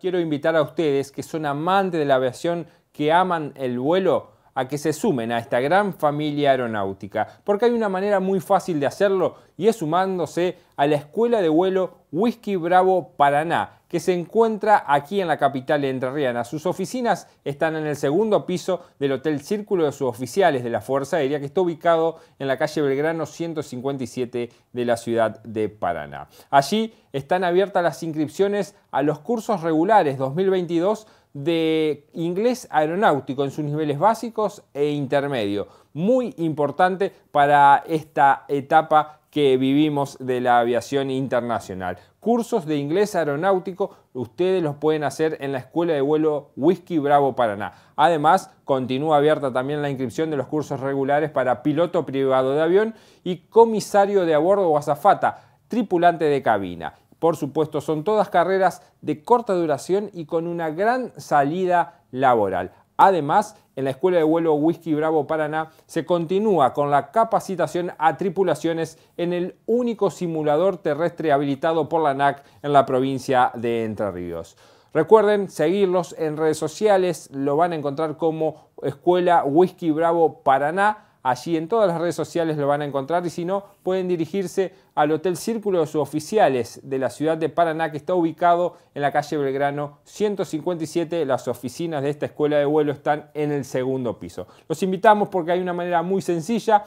quiero invitar a ustedes que son amantes de la aviación, que aman el vuelo, a que se sumen a esta gran familia aeronáutica, porque hay una manera muy fácil de hacerlo y es sumándose a la escuela de vuelo Whisky Bravo Paraná, que se encuentra aquí en la capital entrerriana. Sus oficinas están en el segundo piso del Hotel Círculo de sus oficiales de la Fuerza Aérea, que está ubicado en la calle Belgrano 157 de la ciudad de Paraná. Allí están abiertas las inscripciones a los cursos regulares 2022 de inglés aeronáutico en sus niveles básicos e intermedio. Muy importante para esta etapa que vivimos de la aviación internacional. Cursos de inglés aeronáutico ustedes los pueden hacer en la Escuela de Vuelo Whisky Bravo Paraná. Además, continúa abierta también la inscripción de los cursos regulares para piloto privado de avión y comisario de a bordo o azafata, tripulante de cabina. Por supuesto, son todas carreras de corta duración y con una gran salida laboral. Además, en la Escuela de Vuelo Whisky Bravo Paraná se continúa con la capacitación a tripulaciones en el único simulador terrestre habilitado por la ANAC en la provincia de Entre Ríos. Recuerden seguirlos en redes sociales, lo van a encontrar como Escuela Whisky Bravo Paraná Allí en todas las redes sociales lo van a encontrar y si no, pueden dirigirse al Hotel Círculo de sus oficiales de la ciudad de Paraná, que está ubicado en la calle Belgrano 157. Las oficinas de esta escuela de vuelo están en el segundo piso. Los invitamos porque hay una manera muy sencilla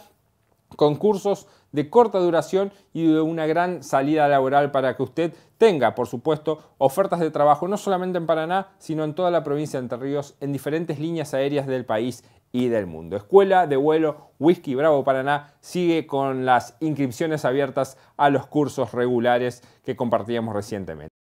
concursos de corta duración y de una gran salida laboral para que usted tenga, por supuesto, ofertas de trabajo no solamente en Paraná, sino en toda la provincia de Entre Ríos, en diferentes líneas aéreas del país y del mundo. Escuela de vuelo Whisky Bravo Paraná sigue con las inscripciones abiertas a los cursos regulares que compartíamos recientemente.